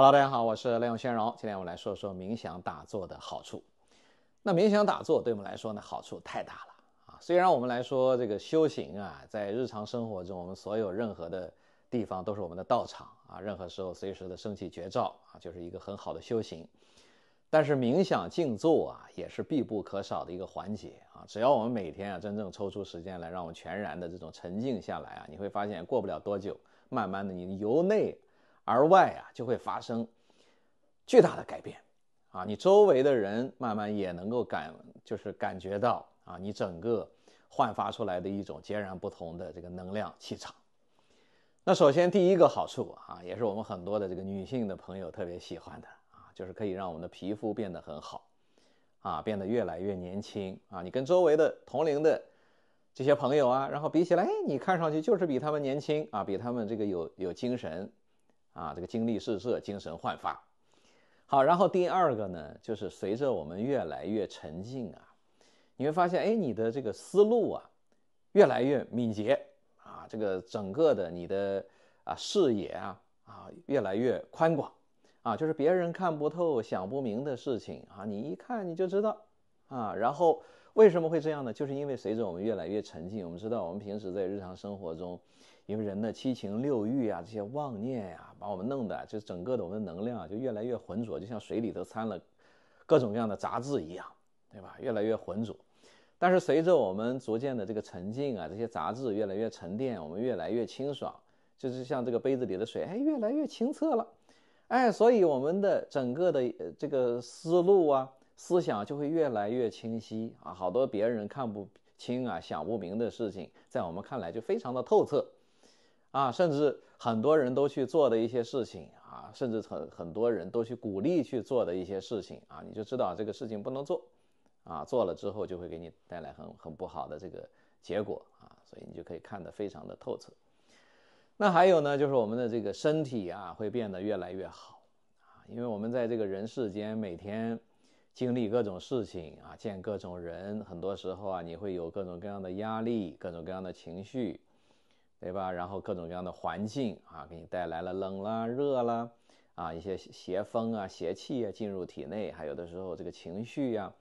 Hello，大家好，我是梁永轩荣。今天我们来说说冥想打坐的好处。那冥想打坐对我们来说呢，好处太大了啊！虽然我们来说这个修行啊，在日常生活中，我们所有任何的地方都是我们的道场啊。任何时候、随时的升起绝照啊，就是一个很好的修行。但是冥想静坐啊，也是必不可少的一个环节啊。只要我们每天啊，真正抽出时间来，让我们全然的这种沉静下来啊，你会发现，过不了多久，慢慢的，你由内。而外啊，就会发生巨大的改变啊！你周围的人慢慢也能够感，就是感觉到啊，你整个焕发出来的一种截然不同的这个能量气场。那首先第一个好处啊，也是我们很多的这个女性的朋友特别喜欢的啊，就是可以让我们的皮肤变得很好啊，变得越来越年轻啊！你跟周围的同龄的这些朋友啊，然后比起来，哎，你看上去就是比他们年轻啊，比他们这个有有精神。啊，这个精力四射，精神焕发。好，然后第二个呢，就是随着我们越来越沉静啊，你会发现，哎，你的这个思路啊，越来越敏捷啊，这个整个的你的啊视野啊啊越来越宽广啊，就是别人看不透、想不明的事情啊，你一看你就知道啊。然后为什么会这样呢？就是因为随着我们越来越沉静，我们知道我们平时在日常生活中。因为人的七情六欲啊，这些妄念呀，把我们弄得就整个的我们的能量就越来越浑浊，就像水里头掺了各种各样的杂质一样，对吧？越来越浑浊。但是随着我们逐渐的这个沉静啊，这些杂质越来越沉淀，我们越来越清爽，就是像这个杯子里的水，哎，越来越清澈了，哎，所以我们的整个的这个思路啊，思想就会越来越清晰啊，好多别人看不清啊、想不明的事情，在我们看来就非常的透彻。啊，甚至很多人都去做的一些事情啊，甚至很很多人都去鼓励去做的一些事情啊，你就知道这个事情不能做，啊，做了之后就会给你带来很很不好的这个结果啊，所以你就可以看得非常的透彻。那还有呢，就是我们的这个身体啊，会变得越来越好啊，因为我们在这个人世间每天经历各种事情啊，见各种人，很多时候啊，你会有各种各样的压力，各种各样的情绪。对吧？然后各种各样的环境啊，给你带来了冷了、热了，啊，一些邪风啊、邪气啊进入体内，还有的时候这个情绪呀，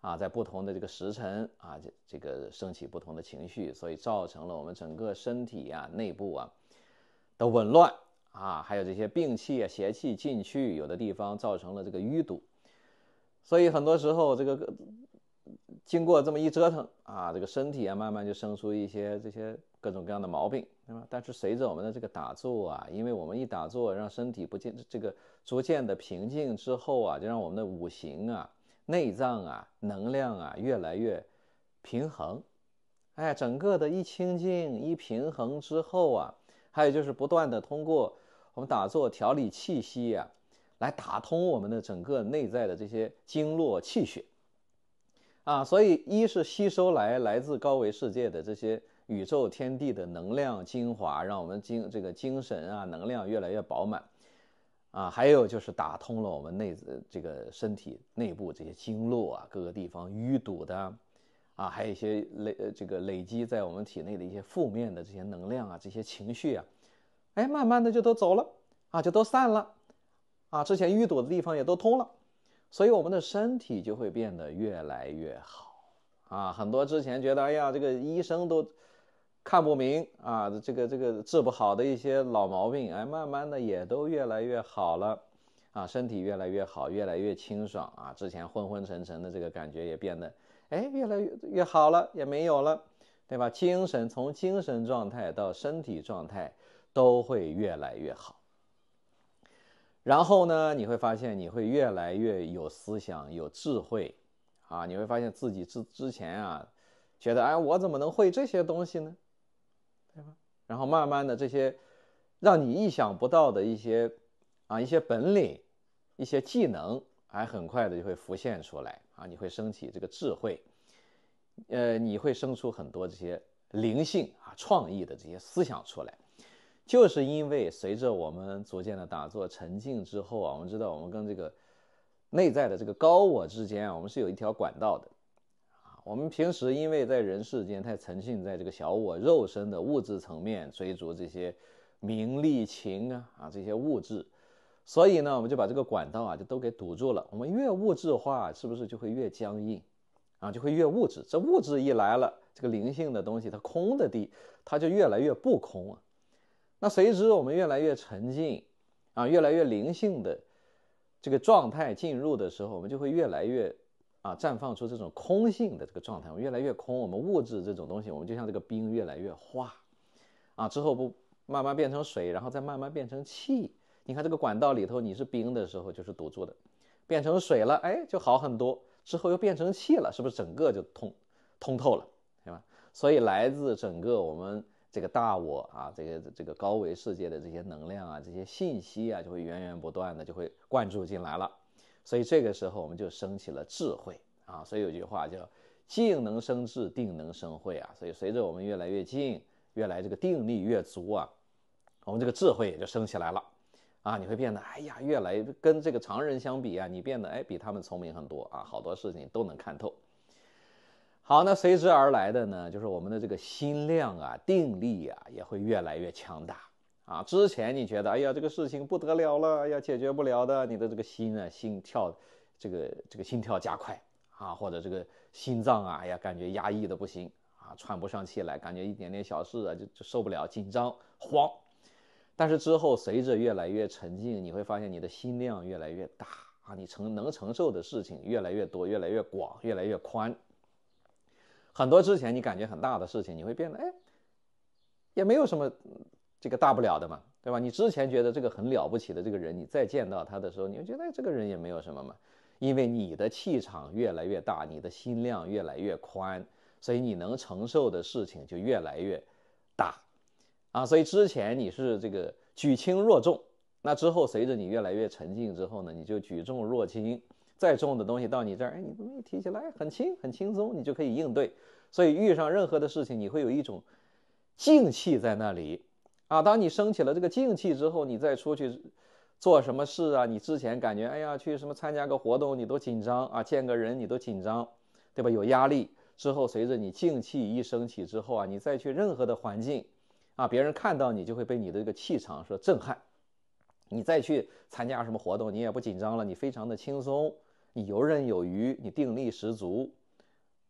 啊，在不同的这个时辰啊，这这个升起不同的情绪，所以造成了我们整个身体啊内部啊的紊乱啊，还有这些病气啊、邪气进去，有的地方造成了这个淤堵，所以很多时候这个经过这么一折腾啊，这个身体啊慢慢就生出一些这些。各种各样的毛病，对吧？但是随着我们的这个打坐啊，因为我们一打坐，让身体不见这个逐渐的平静之后啊，就让我们的五行啊、内脏啊、能量啊越来越平衡。哎，整个的一清净、一平衡之后啊，还有就是不断的通过我们打坐调理气息啊，来打通我们的整个内在的这些经络气血啊。所以，一是吸收来来自高维世界的这些。宇宙天地的能量精华，让我们精这个精神啊，能量越来越饱满啊。还有就是打通了我们内这个身体内部这些经络啊，各个地方淤堵的啊，还有一些累这个累积在我们体内的一些负面的这些能量啊，这些情绪啊，哎，慢慢的就都走了啊，就都散了啊。之前淤堵的地方也都通了，所以我们的身体就会变得越来越好啊。很多之前觉得哎呀，这个医生都。看不明啊，这个这个治不好的一些老毛病，哎，慢慢的也都越来越好了，啊，身体越来越好，越来越清爽啊，之前昏昏沉沉的这个感觉也变得，哎，越来越越好了，也没有了，对吧？精神从精神状态到身体状态都会越来越好。然后呢，你会发现你会越来越有思想，有智慧，啊，你会发现自己之之前啊，觉得哎，我怎么能会这些东西呢？然后慢慢的，这些让你意想不到的一些啊一些本领、一些技能，还很快的就会浮现出来啊！你会升起这个智慧，呃，你会生出很多这些灵性啊、创意的这些思想出来，就是因为随着我们逐渐的打坐沉静之后啊，我们知道我们跟这个内在的这个高我之间啊，我们是有一条管道的。我们平时因为在人世间太沉浸在这个小我肉身的物质层面，追逐这些名利情啊啊这些物质，所以呢，我们就把这个管道啊就都给堵住了。我们越物质化，是不是就会越僵硬啊？就会越物质。这物质一来了，这个灵性的东西它空的地，它就越来越不空啊。那随之我们越来越沉浸啊，越来越灵性的这个状态进入的时候，我们就会越来越。啊，绽放出这种空性的这个状态，我们越来越空。我们物质这种东西，我们就像这个冰越来越化，啊，之后不慢慢变成水，然后再慢慢变成气。你看这个管道里头，你是冰的时候就是堵住的，变成水了，哎，就好很多。之后又变成气了，是不是整个就通通透了，对吧？所以来自整个我们这个大我啊，这个这个高维世界的这些能量啊，这些信息啊，就会源源不断的就会灌注进来了。所以这个时候我们就升起了智慧啊，所以有句话叫“静能生智，定能生慧”啊。所以随着我们越来越静，越来这个定力越足啊，我们这个智慧也就升起来了啊。你会变得哎呀，越来跟这个常人相比啊，你变得哎比他们聪明很多啊，好多事情都能看透。好，那随之而来的呢，就是我们的这个心量啊、定力啊，也会越来越强大。啊，之前你觉得哎呀，这个事情不得了了，哎呀，解决不了的，你的这个心啊，心跳，这个这个心跳加快啊，或者这个心脏啊，哎呀，感觉压抑的不行啊，喘不上气来，感觉一点点小事啊，就就受不了，紧张慌。但是之后随着越来越沉静，你会发现你的心量越来越大啊，你承能承受的事情越来越多，越来越广，越来越宽。很多之前你感觉很大的事情，你会变得哎，也没有什么。这个大不了的嘛，对吧？你之前觉得这个很了不起的这个人，你再见到他的时候，你会觉得这个人也没有什么嘛。因为你的气场越来越大，你的心量越来越宽，所以你能承受的事情就越来越大啊。所以之前你是这个举轻若重，那之后随着你越来越沉静之后呢，你就举重若轻。再重的东西到你这儿，哎，你怎么一提起来很轻很轻松，你就可以应对。所以遇上任何的事情，你会有一种静气在那里。啊，当你升起了这个静气之后，你再出去做什么事啊？你之前感觉哎呀，去什么参加个活动，你都紧张啊，见个人你都紧张，对吧？有压力之后，随着你静气一升起之后啊，你再去任何的环境，啊，别人看到你就会被你的这个气场所震撼。你再去参加什么活动，你也不紧张了，你非常的轻松，你游刃有余，你定力十足，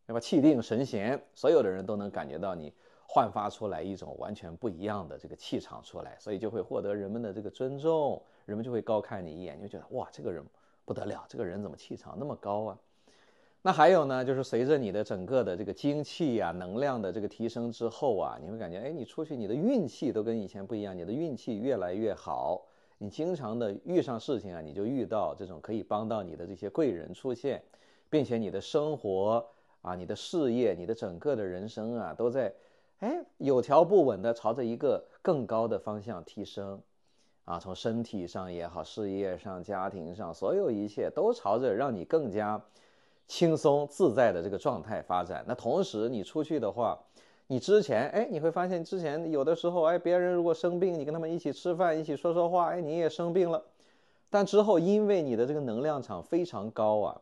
对吧？气定神闲，所有的人都能感觉到你。焕发出来一种完全不一样的这个气场出来，所以就会获得人们的这个尊重，人们就会高看你一眼，就觉得哇，这个人不得了，这个人怎么气场那么高啊？那还有呢，就是随着你的整个的这个精气呀、能量的这个提升之后啊，你会感觉哎，你出去你的运气都跟以前不一样，你的运气越来越好，你经常的遇上事情啊，你就遇到这种可以帮到你的这些贵人出现，并且你的生活啊、你的事业、你的整个的人生啊，都在。哎，有条不紊地朝着一个更高的方向提升，啊，从身体上也好，事业上、家庭上，所有一切都朝着让你更加轻松自在的这个状态发展。那同时，你出去的话，你之前，哎，你会发现之前有的时候，哎，别人如果生病，你跟他们一起吃饭，一起说说话，哎，你也生病了。但之后，因为你的这个能量场非常高啊，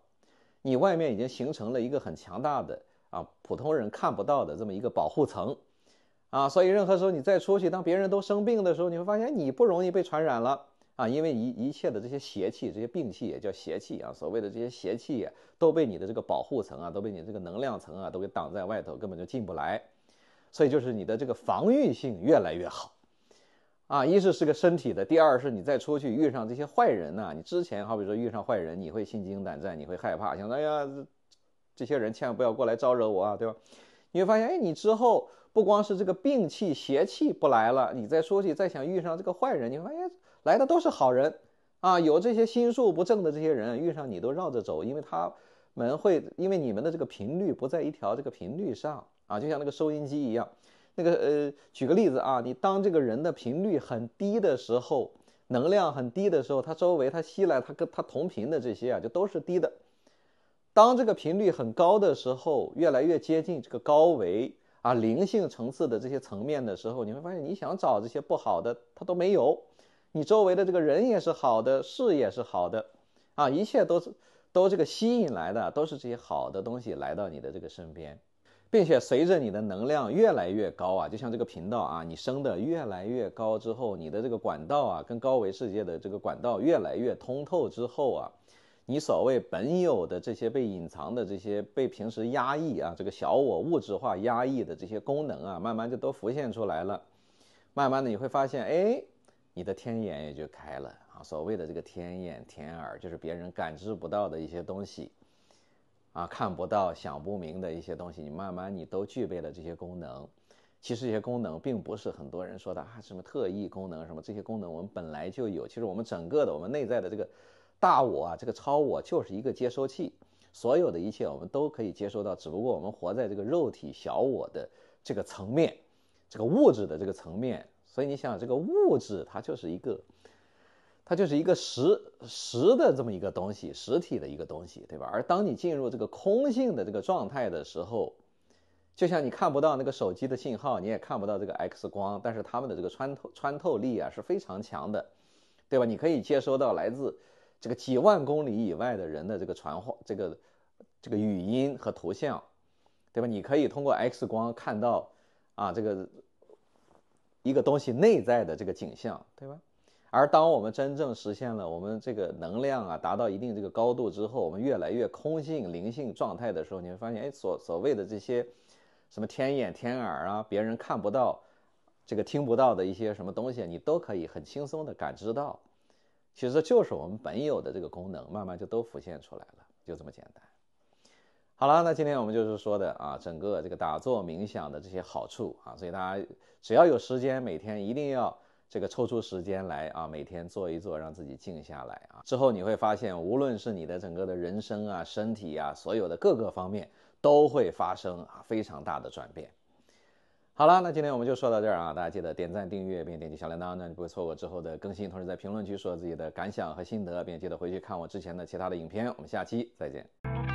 你外面已经形成了一个很强大的啊，普通人看不到的这么一个保护层。啊，所以任何时候你再出去，当别人都生病的时候，你会发现你不容易被传染了啊！因为一一切的这些邪气、这些病气也叫邪气啊，所谓的这些邪气都被你的这个保护层啊，都被你这个能量层啊都给挡在外头，根本就进不来。所以就是你的这个防御性越来越好啊！一是是个身体的，第二是你再出去遇上这些坏人呢，你之前好比说遇上坏人，你会心惊胆战，你会害怕，想哎呀，这些人千万不要过来招惹我啊，对吧？你会发现，哎，你之后。不光是这个病气邪气不来了，你再说去，再想遇上这个坏人，你发现来的都是好人啊！有这些心术不正的这些人，遇上你都绕着走，因为他们会因为你们的这个频率不在一条这个频率上啊，就像那个收音机一样。那个呃，举个例子啊，你当这个人的频率很低的时候，能量很低的时候，他周围他吸来他跟他同频的这些啊，就都是低的。当这个频率很高的时候，越来越接近这个高维。啊，灵性层次的这些层面的时候，你会发现你想找这些不好的，它都没有。你周围的这个人也是好的，事业是好的，啊，一切都是都这个吸引来的，都是这些好的东西来到你的这个身边，并且随着你的能量越来越高啊，就像这个频道啊，你升得越来越高之后，你的这个管道啊，跟高维世界的这个管道越来越通透之后啊。你所谓本有的这些被隐藏的、这些被平时压抑啊，这个小我物质化压抑的这些功能啊，慢慢就都浮现出来了。慢慢的你会发现，哎，你的天眼也就开了啊。所谓的这个天眼、天耳，就是别人感知不到的一些东西啊，看不到、想不明的一些东西，你慢慢你都具备了这些功能。其实这些功能并不是很多人说的啊，什么特异功能什么这些功能我们本来就有。其实我们整个的我们内在的这个。大我啊，这个超我就是一个接收器，所有的一切我们都可以接收到，只不过我们活在这个肉体小我的这个层面，这个物质的这个层面。所以你想想，这个物质它就是一个，它就是一个实实的这么一个东西，实体的一个东西，对吧？而当你进入这个空性的这个状态的时候，就像你看不到那个手机的信号，你也看不到这个 X 光，但是它们的这个穿透穿透力啊是非常强的，对吧？你可以接收到来自。这个几万公里以外的人的这个传话，这个这个语音和图像，对吧？你可以通过 X 光看到啊，这个一个东西内在的这个景象，对吧？而当我们真正实现了我们这个能量啊达到一定这个高度之后，我们越来越空性灵性状态的时候，你会发现，哎，所所谓的这些什么天眼天耳啊，别人看不到，这个听不到的一些什么东西，你都可以很轻松的感知到。其实就是我们本有的这个功能，慢慢就都浮现出来了，就这么简单。好了，那今天我们就是说的啊，整个这个打坐冥想的这些好处啊，所以大家只要有时间，每天一定要这个抽出时间来啊，每天做一做，让自己静下来啊，之后你会发现，无论是你的整个的人生啊、身体啊，所有的各个方面都会发生啊非常大的转变。好了，那今天我们就说到这儿啊！大家记得点赞、订阅，并点击小铃铛，那你不会错过之后的更新。同时在评论区说自己的感想和心得，并记得回去看我之前的其他的影片。我们下期再见。